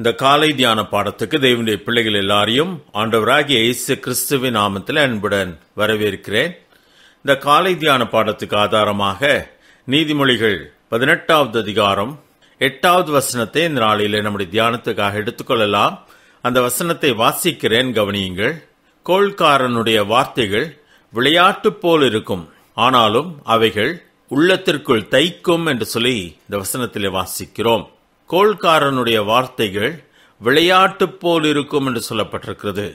இந்த காலை தியான பாடத்துக்கு தெய்வனுடைய பிள்ளைகள் எல்லாரையும் ஆண்டவராகிய இயேசு கிறிஸ்துவின் நாமத்தில் அன்புடன் வரவேற்கிறேன் இந்த காலை தியான பாடத்துக்கு ஆதாரமாக நீதிமொழிகள் பதினெட்டாவது அதிகாரம் எட்டாவது வசனத்தை இந்த நாளில் நம்முடைய தியானத்துக்காக எடுத்துக்கொள்ளலாம் அந்த வசனத்தை வாசிக்கிறேன் கவனியுங்கள் கோள்காரனுடைய வார்த்தைகள் விளையாட்டு போல் இருக்கும் ஆனாலும் அவைகள் உள்ளத்திற்குள் தைக்கும் என்று சொல்லி இந்த வசனத்திலே வாசிக்கிறோம் கோல்காரனுடைய வார்த்தைகள் விளையாட்டு போல் இருக்கும் என்று சொல்லப்பட்டிருக்கிறது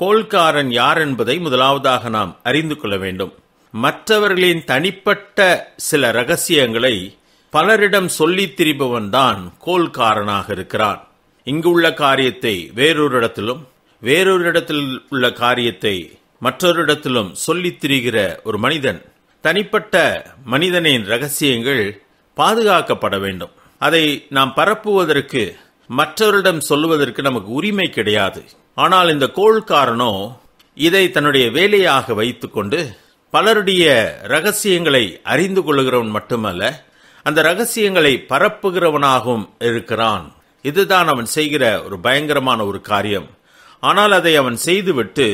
கோல்காரன் யார் என்பதை முதலாவதாக நாம் அறிந்து கொள்ள வேண்டும் மற்றவர்களின் தனிப்பட்ட சில ரகசியங்களை பலரிடம் சொல்லித் திரிபவன் தான் கோல்காரனாக இருக்கிறான் இங்கு உள்ள காரியத்தை வேறொரு இடத்திலும் வேறொரு இடத்தில் உள்ள காரியத்தை மற்றொரு இடத்திலும் சொல்லித் திரிகிற ஒரு மனிதன் தனிப்பட்ட மனிதனின் ரகசியங்கள் பாதுகாக்கப்பட வேண்டும் அதை நாம் பரப்புவதற்கு மற்றவரிடம் சொல்லுவதற்கு நமக்கு உரிமை கிடையாது ஆனால் இந்த கோள்காரனோ இதை தன்னுடைய வேலையாக வைத்துக்கொண்டு பலருடைய ரகசியங்களை அறிந்து கொள்கிறவன் மட்டுமல்ல அந்த ரகசியங்களை பரப்புகிறவனாகவும் இருக்கிறான் இதுதான் அவன் செய்கிற ஒரு பயங்கரமான ஒரு காரியம் ஆனால் அதை அவன் செய்துவிட்டு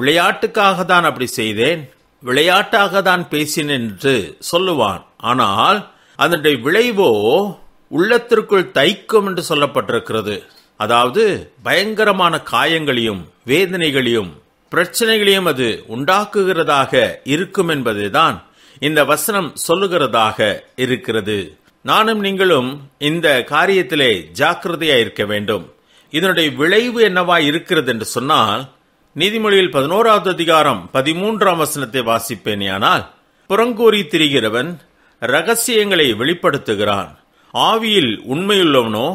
விளையாட்டுக்காக தான் அப்படி செய்தேன் விளையாட்டாக தான் பேசினேன் என்று சொல்லுவான் ஆனால் அதனுடைய விளைவோ உள்ளத்திற்குள் தைக்கும் என்று சொல்லப்பட்டிருக்கிறது அதாவது பயங்கரமான காயங்களையும் வேதனைகளையும் பிரச்சனைகளையும் அது உண்டாக்குகிறதாக இருக்கும் என்பதுதான் இந்த வசனம் சொல்லுகிறதாக இருக்கிறது நானும் நீங்களும் இந்த காரியத்திலே ஜாக்கிரதையா இருக்க வேண்டும் இதனுடைய விளைவு என்னவா இருக்கிறது என்று சொன்னால் நீதிமொழியில் பதினோராவது அதிகாரம் பதிமூன்றாம் வசனத்தை வாசிப்பேனேயானால் புறங்கூறி திரிகிறவன் ரகசியங்களை வெளிப்படுத்துகிறான் ஆவியில் உண்மையுள்ளவனோ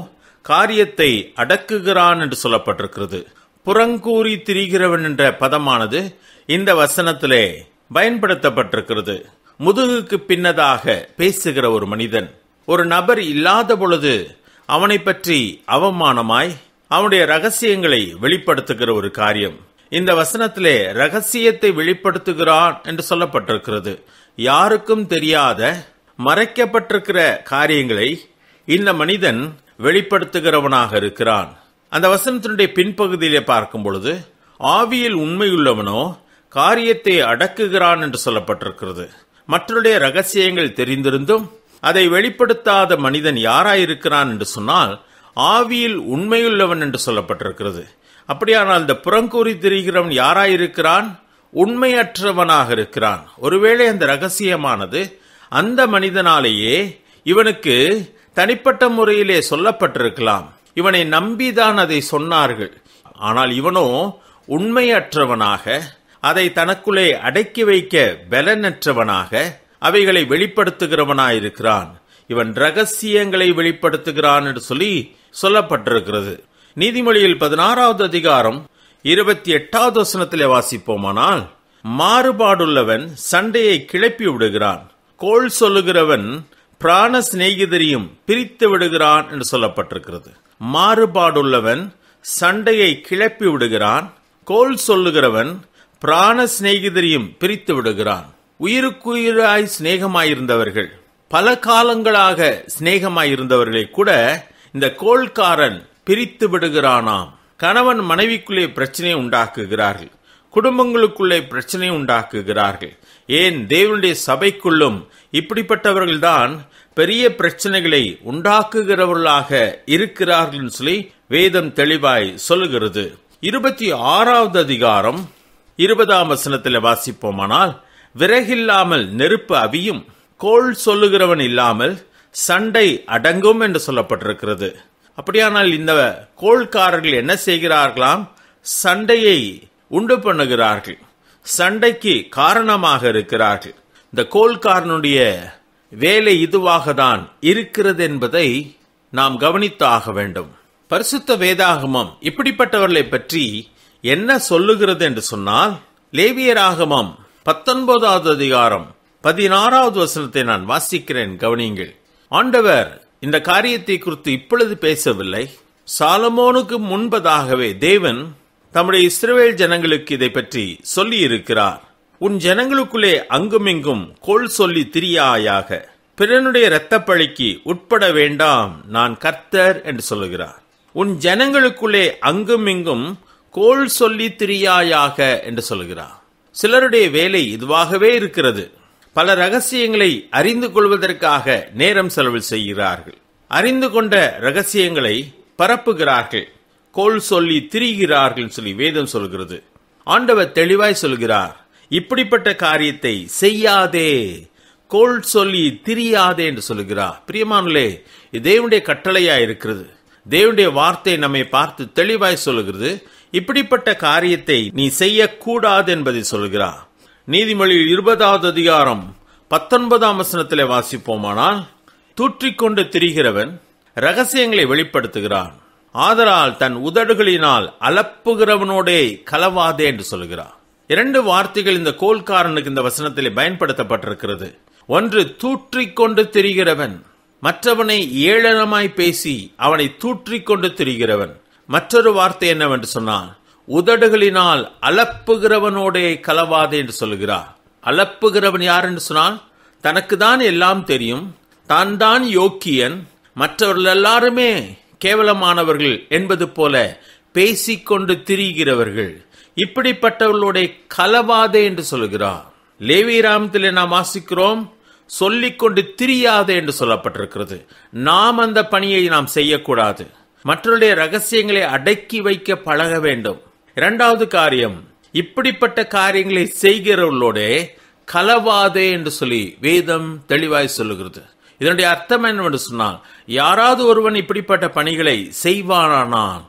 காரியத்தை அடக்குகிறான் என்று சொல்லப்பட்டிருக்கிறது புறங்கூறி திரிகிறவன் என்ற பதமானது இந்த வசனத்திலே பயன்படுத்தப்பட்டிருக்கிறது முதுகுக்கு பின்னதாக பேசுகிற ஒரு மனிதன் ஒரு நபர் இல்லாத பொழுது அவனை பற்றி அவமானமாய் அவனுடைய ரகசியங்களை வெளிப்படுத்துகிற ஒரு காரியம் இந்த வசனத்திலே ரகசியத்தை வெளிப்படுத்துகிறான் என்று சொல்லப்பட்டிருக்கிறது யாருக்கும் தெரியாத மறைக்கப்பட்டிருக்கிற காரியங்களை இந்த மனிதன் வெளிப்படுத்துகிறவனாக இருக்கிறான் அந்த வசனத்தினுடைய பின்பகுதியிலே பார்க்கும் பொழுது ஆவியில் உண்மையுள்ளவனோ காரியத்தை அடக்குகிறான் என்று சொல்லப்பட்டிருக்கிறது மற்றவருடைய ரகசியங்கள் தெரிந்திருந்தும் அதை வெளிப்படுத்தாத மனிதன் யாராயிருக்கிறான் என்று சொன்னால் ஆவியில் உண்மையுள்ளவன் என்று சொல்லப்பட்டிருக்கிறது அப்படியானால் இந்த புறங்கூறி தெரிகிறவன் யாராயிருக்கிறான் உண்மையற்றவனாக இருக்கிறான் ஒருவேளை அந்த ரகசியமானது அந்த மனிதனாலேயே இவனுக்கு தனிப்பட்ட முறையிலே சொல்லப்பட்டிருக்கலாம் இவனை நம்பிதான் அதை சொன்னார்கள் ஆனால் இவனோ உண்மையற்றவனாக அதை தனக்குள்ளே அடக்கி வைக்க பலனற்றவனாக அவைகளை வெளிப்படுத்துகிறவனாயிருக்கிறான் இவன் ரகசியங்களை வெளிப்படுத்துகிறான் என்று சொல்லி சொல்லப்பட்டிருக்கிறது நீதிமொழியில் பதினாறாவது அதிகாரம் இருபத்தி எட்டாவது வசனத்திலே வாசிப்போமானால் மாறுபாடுள்ளவன் சண்டையை கிளப்பி விடுகிறான் கோள் சொல்லுகிறவன் பிராண சிநேகிதரையும் பிரித்து விடுகிறான் என்று சொல்லப்பட்டிருக்கிறது மாறுபாடுள்ளவன் சண்டையை கிளப்பி விடுகிறான் கோல் சொல்லுகிறவன் பிராண சிநேகிதரையும் பிரித்து விடுகிறான் உயிருக்குயிராய் சிநேகமாயிருந்தவர்கள் பல காலங்களாக சிநேகமாயிருந்தவர்களை கூட இந்த கோள்காரன் பிரித்து விடுகிறானாம் கணவன் மனைவிக்குள்ளே பிரச்சனை உண்டாக்குகிறார்கள் குடும்பங்களுக்குள்ளே பிரச்சனை உண்டாக்குகிறார்கள் ஏன் தேவனுடைய சபைக்குள்ளும் இப்படிப்பட்டவர்கள்தான் பெரிய பிரச்சனைகளை உண்டாக்குகிறவர்களாக இருக்கிறார்கள் சொல்லி வேதம் தெளிவாய் சொல்லுகிறது இருபத்தி ஆறாவது அதிகாரம் இருபதாம் வசனத்தில் வாசிப்போமானால் விறகில்லாமல் நெருப்பு அவியும் கோள் சொல்லுகிறவன் இல்லாமல் சண்டை அடங்கும் என்று சொல்லப்பட்டிருக்கிறது அப்படியானால் இந்த கோள்காரர்கள் என்ன செய்கிறார்களாம் சண்டையை உண்டு பண்ணுகிறார்கள் சண்டைக்கு காரணமாக இருக்கிறார்கள் இந்த கோல்காரனுடைய வேலை இதுவாக தான் இருக்கிறது என்பதை நாம் கவனித்தாக வேண்டும் பரிசுத்த வேதாகமம் இப்படிப்பட்டவர்களை பற்றி என்ன சொல்லுகிறது என்று சொன்னால் லேவியராகமம் பத்தொன்பதாவது அதிகாரம் பதினாறாவது வசனத்தை நான் வாசிக்கிறேன் கவனியுங்கள் ஆண்டவர் இந்த காரியத்தை குறித்து இப்பொழுது பேசவில்லை சாலமோனுக்கு முன்பதாகவே தேவன் தம்முடைய இஸ்ரேல் ஜனங்களுக்கு இதை பற்றி இருக்கிறார் உன் ஜனங்களுக்குள்ளே அங்குமிங்கும் கோல் சொல்லி திரியாயாக பிறனுடைய இரத்தப்பழிக்கு உட்பட வேண்டாம் நான் கர்த்தர் என்று சொல்லுகிறார் உன் ஜனங்களுக்குள்ளே அங்குமிங்கும் கோல் சொல்லி திரியாயாக என்று சொல்லுகிறார் சிலருடைய வேலை இதுவாகவே இருக்கிறது பல ரகசியங்களை அறிந்து கொள்வதற்காக நேரம் செலவு செய்கிறார்கள் அறிந்து கொண்ட ரகசியங்களை பரப்புகிறார்கள் கோல் சொல்லி திரிகிறார்கள் சொல்லி வேதம் சொல்கிறது ஆண்டவர் தெளிவாய் சொல்கிறார் இப்படிப்பட்ட காரியத்தை செய்யாதே கோல் சொல்லி திரியாதே என்று சொல்கிறார் பிரியமானே தேவனுடைய கட்டளையா இருக்கிறது தேவனுடைய வார்த்தை நம்மை பார்த்து தெளிவாய் சொல்கிறது இப்படிப்பட்ட காரியத்தை நீ செய்யக்கூடாது என்பதை சொல்கிறார் நீதிமொழியில் இருபதாவது அதிகாரம் பத்தொன்பதாம் வசனத்திலே வாசிப்போமானால் தூற்றிக்கொண்டு திரிகிறவன் ரகசியங்களை வெளிப்படுத்துகிறான் ஆதலால் தன் உதடுகளினால் அலப்புகிறவனோடே கலவாதே என்று சொல்கிறார் இரண்டு வார்த்தைகள் இந்த கோல்காரனுக்கு இந்த வசனத்தில் பயன்படுத்தப்பட்டிருக்கிறது ஒன்று தூற்றிக்கொண்டு திரிகிறவன் மற்றவனை ஏளனமாய் பேசி அவனை தூற்றிக்கொண்டு திரிகிறவன் மற்றொரு வார்த்தை என்னவென்று சொன்னால் உதடுகளினால் அலப்புகிறவனோடே கலவாதே என்று சொல்கிறார் அலப்புகிறவன் யார் என்று சொன்னால் தனக்கு தான் எல்லாம் தெரியும் தான் தான் யோக்கியன் மற்றவர்கள் எல்லாருமே கேவலமானவர்கள் என்பது போல பேசிக்கொண்டு திரிகிறவர்கள் இப்படிப்பட்டவர்களுடைய கலவாதே என்று சொல்கிறார் லேவிராமத்தில் நாம் வாசிக்கிறோம் சொல்லிக்கொண்டு திரியாதே என்று சொல்லப்பட்டிருக்கிறது நாம் அந்த பணியை நாம் செய்யக்கூடாது மற்றவருடைய ரகசியங்களை அடக்கி வைக்க பழக வேண்டும் இரண்டாவது காரியம் இப்படிப்பட்ட காரியங்களை செய்கிறவர்களோட கலவாதே என்று சொல்லி வேதம் தெளிவாய் சொல்லுகிறது இதனுடைய அர்த்தம் என்னவென்று சொன்னால் யாராவது ஒருவன் இப்படிப்பட்ட பணிகளை செய்வானானான்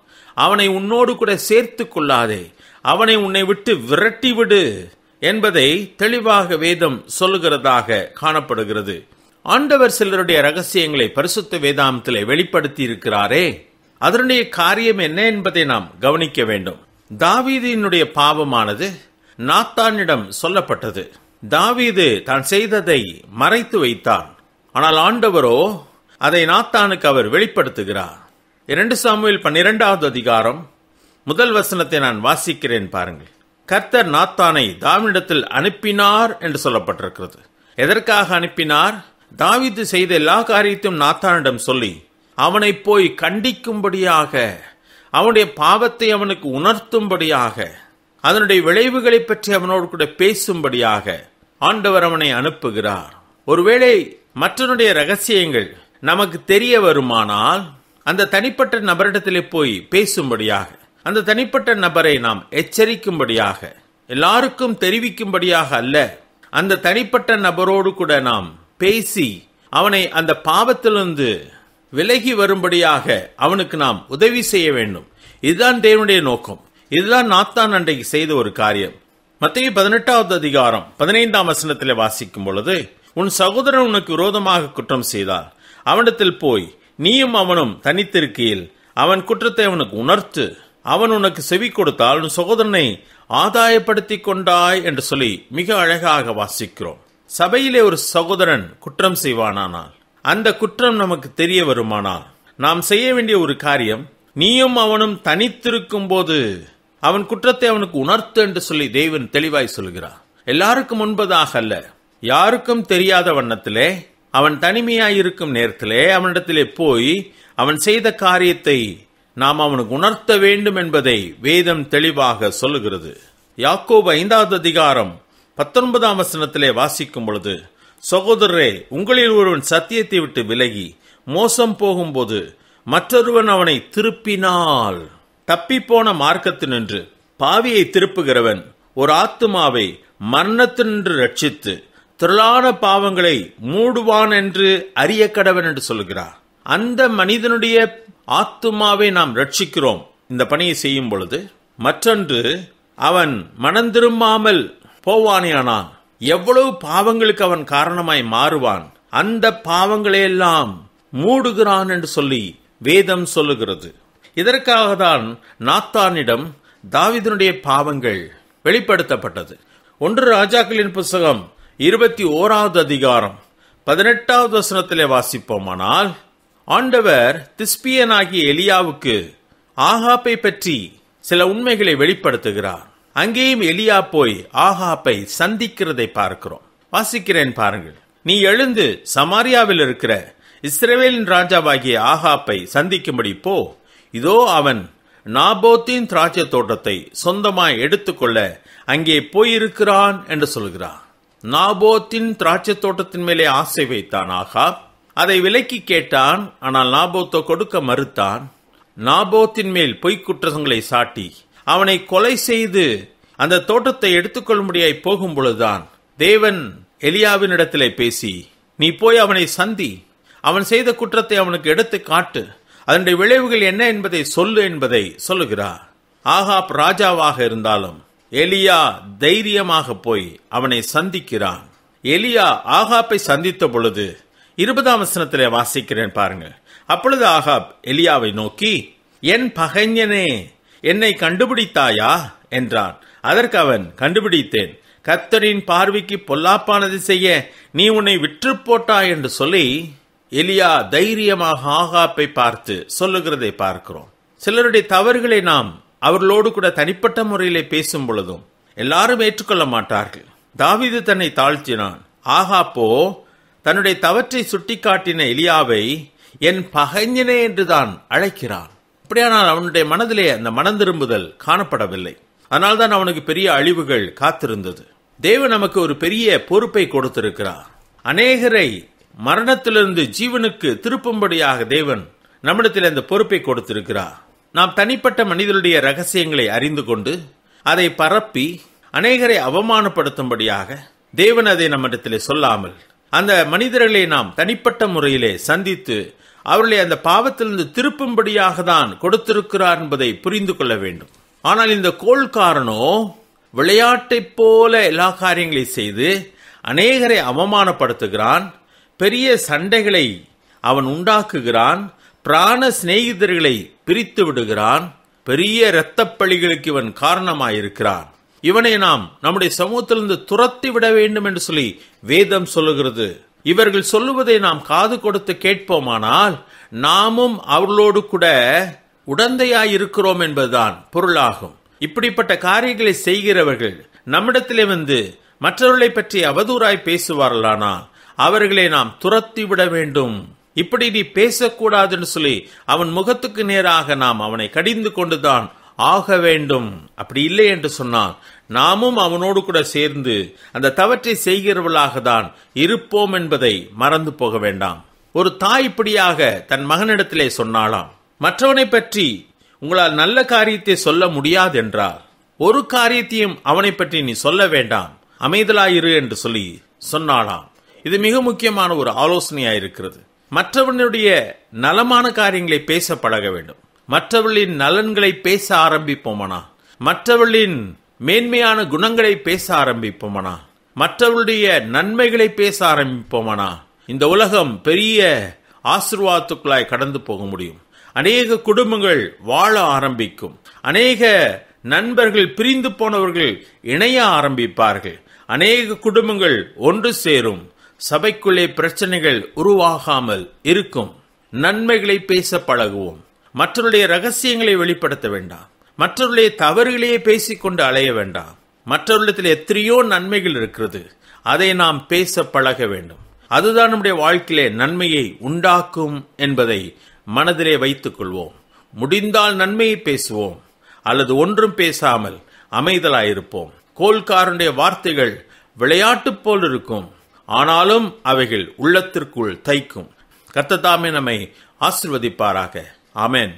அவனை உன்னோடு கூட சேர்த்து கொள்ளாதே அவனை உன்னை விட்டு விரட்டி விடு என்பதை தெளிவாக வேதம் சொல்லுகிறதாக காணப்படுகிறது ஆண்டவர் சிலருடைய ரகசியங்களை பரிசுத்த வேதாந்தத்திலே வெளிப்படுத்தி இருக்கிறாரே அதனுடைய காரியம் என்ன என்பதை நாம் கவனிக்க வேண்டும் தாவீதியினுடைய பாவமானது நாத்தானிடம் சொல்லப்பட்டது தாவீது தான் செய்ததை மறைத்து வைத்தான் ஆனால் ஆண்டவரோ அதை நாத்தானுக்கு அவர் வெளிப்படுத்துகிறார் இரண்டு சாமுவில் பன்னிரெண்டாவது அதிகாரம் முதல் வசனத்தை நான் வாசிக்கிறேன் பாருங்கள் கர்த்தர் நாத்தானை தாவிடத்தில் அனுப்பினார் என்று சொல்லப்பட்டிருக்கிறது எதற்காக அனுப்பினார் தாவிது செய்த எல்லா காரியத்தையும் நாத்தானிடம் சொல்லி அவனை போய் கண்டிக்கும்படியாக அவனுடைய பாவத்தை அவனுக்கு உணர்த்தும்படியாக அதனுடைய விளைவுகளை பற்றி அவனோடு கூட பேசும்படியாக ஆண்டவர் அவனை அனுப்புகிறார் ஒருவேளை மற்றனுடைய ரகசியங்கள் நமக்கு தெரிய வருமானால் அந்த தனிப்பட்ட நபரிடத்திலே போய் பேசும்படியாக அந்த தனிப்பட்ட நபரை நாம் எச்சரிக்கும்படியாக எல்லாருக்கும் தெரிவிக்கும்படியாக அல்ல அந்த தனிப்பட்ட நபரோடு கூட நாம் பேசி அவனை அந்த பாவத்திலிருந்து விலகி வரும்படியாக அவனுக்கு நாம் உதவி செய்ய வேண்டும் இதுதான் தேவனுடைய நோக்கம் இதுதான் நாத்தான் அன்றைக்கு செய்த ஒரு காரியம் மத்திய பதினெட்டாவது அதிகாரம் பதினைந்தாம் வசனத்தில் வாசிக்கும் பொழுது உன் சகோதரன் உனக்கு விரோதமாக குற்றம் செய்தால் அவனிடத்தில் போய் நீயும் அவனும் தனித்திருக்கையில் அவன் குற்றத்தை அவனுக்கு உணர்த்து அவன் உனக்கு செவி கொடுத்தால் உன் சகோதரனை ஆதாயப்படுத்தி கொண்டாய் என்று சொல்லி மிக அழகாக வாசிக்கிறோம் சபையிலே ஒரு சகோதரன் குற்றம் செய்வானானால் அந்த குற்றம் நமக்கு தெரிய வருமானால் நாம் செய்ய வேண்டிய ஒரு காரியம் நீயும் அவனும் தனித்திருக்கும் போது அவன் குற்றத்தை அவனுக்கு உணர்த்து என்று சொல்லி தெய்வன் தெளிவாய் சொல்கிறார் எல்லாருக்கும் முன்பதாக அல்ல யாருக்கும் தெரியாத வண்ணத்திலே அவன் தனிமையாயிருக்கும் நேரத்திலே அவனிடத்திலே போய் அவன் செய்த காரியத்தை நாம் அவனுக்கு உணர்த்த வேண்டும் என்பதை வேதம் தெளிவாக சொல்லுகிறது யாக்கோபு ஐந்தாவது அதிகாரம் பத்தொன்பதாம் வசனத்திலே வாசிக்கும் பொழுது சகோதரரே உங்களில் ஒருவன் சத்தியத்தை விட்டு விலகி மோசம் போகும்போது மற்றொருவன் அவனை திருப்பினால் தப்பிப்போன மார்க்கத்தினின்று பாவியை திருப்புகிறவன் ஒரு ஆத்துமாவை மரணத்தினின்று ரட்சித்து திரளான பாவங்களை மூடுவான் என்று அறிய கடவன் என்று சொல்கிறார் அந்த மனிதனுடைய ஆத்துமாவை நாம் ரட்சிக்கிறோம் இந்த பணியை செய்யும் பொழுது மற்றொன்று அவன் மனம் திரும்பாமல் போவானேயானான் எவ்வளவு பாவங்களுக்கு அவன் காரணமாய் மாறுவான் அந்த பாவங்களையெல்லாம் மூடுகிறான் என்று சொல்லி வேதம் சொல்லுகிறது இதற்காக தான் நாத்தானிடம் தாவிதனுடைய பாவங்கள் வெளிப்படுத்தப்பட்டது ஒன்று ராஜாக்களின் புஸ்தகம் இருபத்தி ஓராவது அதிகாரம் பதினெட்டாவது வசனத்திலே வாசிப்போமானால் ஆண்டவர் திஸ்பியனாகிய எலியாவுக்கு ஆகாப்பை பற்றி சில உண்மைகளை வெளிப்படுத்துகிறார் அங்கேயும் எலியா போய் ஆகாப்பை சந்திக்கிறதை பார்க்கிறோம் வாசிக்கிறேன் பாருங்கள் நீ எழுந்து சமாரியாவில் இருக்கிற இஸ்ரேவேலின் ராஜாவாகிய ஆகாப்பை சந்திக்கும்படி போ இதோ அவன் நாபோத்தின் திராட்சை தோட்டத்தை சொந்தமாய் எடுத்துக்கொள்ள அங்கே போயிருக்கிறான் என்று சொல்கிறான் நாபோத்தின் திராட்சை தோட்டத்தின் மேலே ஆசை வைத்தான் ஆகா அதை விலக்கி கேட்டான் ஆனால் நாபோத்தோ கொடுக்க மறுத்தான் நாபோத்தின் மேல் பொய்க் குற்றங்களை சாட்டி அவனை கொலை செய்து அந்த தோட்டத்தை எடுத்துக்கொள்ளும்படியாய் போகும் பொழுதுதான் தேவன் இடத்திலே பேசி நீ போய் அவனை சந்தி அவன் செய்த குற்றத்தை அவனுக்கு எடுத்து காட்டு அதனுடைய விளைவுகள் என்ன என்பதை சொல்லு என்பதை சொல்லுகிறார் ஆகாப் ராஜாவாக இருந்தாலும் எலியா தைரியமாக போய் அவனை சந்திக்கிறான் எலியா ஆகாப்பை சந்தித்த பொழுது இருபதாம் வசனத்தில் வாசிக்கிறேன் பாருங்க அப்பொழுது ஆகாப் எலியாவை நோக்கி என் பகைஞனே என்னை கண்டுபிடித்தாயா என்றான் அதற்கு அவன் கண்டுபிடித்தேன் கத்தரின் பார்வைக்கு பொல்லாப்பானது செய்ய நீ உன்னை விற்று போட்டா என்று சொல்லி எலியா தைரியமாக ஆகாப்பை பார்த்து சொல்லுகிறதை பார்க்கிறோம் சிலருடைய தவறுகளை நாம் அவர்களோடு கூட தனிப்பட்ட முறையிலே பேசும் பொழுதும் எல்லாரும் ஏற்றுக்கொள்ள மாட்டார்கள் தாவிது தன்னை தாழ்த்தினான் ஆகாப்போ தன்னுடைய தவற்றை சுட்டிக்காட்டின எலியாவை என் பகைஞனே என்றுதான் அழைக்கிறான் அப்படியானால் அவனுடைய மனதிலே அந்த மனந்திரும்புதல் காணப்படவில்லை அதனால்தான் அவனுக்கு பெரிய அழிவுகள் காத்திருந்தது தேவன் நமக்கு ஒரு பெரிய பொறுப்பை கொடுத்திருக்கிறார் அநேகரை மரணத்திலிருந்து ஜீவனுக்கு திருப்பும்படியாக தேவன் நம்மிடத்தில் அந்த பொறுப்பை கொடுத்திருக்கிறார் நாம் தனிப்பட்ட மனிதனுடைய ரகசியங்களை அறிந்து கொண்டு அதை பரப்பி அநேகரை அவமானப்படுத்தும்படியாக தேவன் அதை இடத்திலே சொல்லாமல் அந்த மனிதர்களை நாம் தனிப்பட்ட முறையிலே சந்தித்து அவர்களை அந்த பாவத்திலிருந்து திருப்பும்படியாக தான் கொடுத்திருக்கிறார் என்பதை புரிந்து கொள்ள வேண்டும் ஆனால் இந்த கோள்காரனோ விளையாட்டைப் போல எல்லா காரியங்களையும் செய்து அநேகரை அவமானப்படுத்துகிறான் பெரிய சண்டைகளை அவன் உண்டாக்குகிறான் பிராண சிநேகிதர்களை பிரித்து விடுகிறான் பெரிய இரத்தப்பழிகளுக்கு இவன் காரணமாயிருக்கிறான் இவனை நாம் நம்முடைய சமூகத்திலிருந்து துரத்தி விட வேண்டும் என்று சொல்லி வேதம் சொல்லுகிறது இவர்கள் சொல்லுவதை நாம் காது கொடுத்து கேட்போமானால் நாமும் அவர்களோடு கூட உடந்தையாய் இருக்கிறோம் என்பதுதான் பொருளாகும் இப்படிப்பட்ட காரியங்களை செய்கிறவர்கள் நம்மிடத்திலே வந்து மற்றவர்களை பற்றி அவதூறாய் பேசுவார்களானா அவர்களை நாம் துரத்தி விட வேண்டும் இப்படி நீ பேசக்கூடாதுன்னு சொல்லி அவன் முகத்துக்கு நேராக நாம் அவனை கடிந்து கொண்டுதான் ஆக வேண்டும் அப்படி இல்லை என்று சொன்னால் நாமும் அவனோடு கூட சேர்ந்து அந்த தவற்றை செய்கிறவளாக தான் இருப்போம் என்பதை மறந்து போக வேண்டாம் ஒரு தாய் இப்படியாக தன் மகனிடத்திலே சொன்னாலாம் மற்றவனை பற்றி உங்களால் நல்ல காரியத்தை சொல்ல முடியாது என்றார் ஒரு காரியத்தையும் அவனை பற்றி நீ சொல்ல வேண்டாம் அமைதலாயிரு என்று சொல்லி சொன்னாலாம் இது மிக முக்கியமான ஒரு ஆலோசனையாயிருக்கிறது மற்றவனுடைய நலமான காரியங்களை பேச பழக வேண்டும் மற்றவர்களின் நலன்களை பேச ஆரம்பிப்போமனா மற்றவர்களின் மேன்மையான குணங்களை பேச ஆரம்பிப்போமனா மற்றவருடைய நன்மைகளை பேச ஆரம்பிப்போமனா இந்த உலகம் பெரிய ஆசிர்வாதத்துக்களாய் கடந்து போக முடியும் அநேக குடும்பங்கள் வாழ ஆரம்பிக்கும் அநேக நண்பர்கள் பிரிந்து போனவர்கள் இணைய ஆரம்பிப்பார்கள் அநேக குடும்பங்கள் ஒன்று சேரும் சபைக்குள்ளே பிரச்சனைகள் உருவாகாமல் இருக்கும் நன்மைகளை பேச பழகுவோம் மற்றவருடைய ரகசியங்களை வெளிப்படுத்த வேண்டாம் மற்றவருடைய தவறுகளையே பேசிக்கொண்டு அலைய வேண்டாம் மற்றவர்களிடத்தில் எத்தனையோ நன்மைகள் இருக்கிறது அதை நாம் பேச பழக வேண்டும் அதுதான் நம்முடைய வாழ்க்கையிலே நன்மையை உண்டாக்கும் என்பதை மனதிலே வைத்துக் கொள்வோம் முடிந்தால் நன்மையை பேசுவோம் அல்லது ஒன்றும் பேசாமல் அமைதலாயிருப்போம் கோல்காரனுடைய வார்த்தைகள் விளையாட்டு போல் இருக்கும் ஆனாலும் அவைகள் உள்ளத்திற்குள் தைக்கும் கத்ததாமே நம்மை ஆசிர்வதிப்பாராக ஆமேன்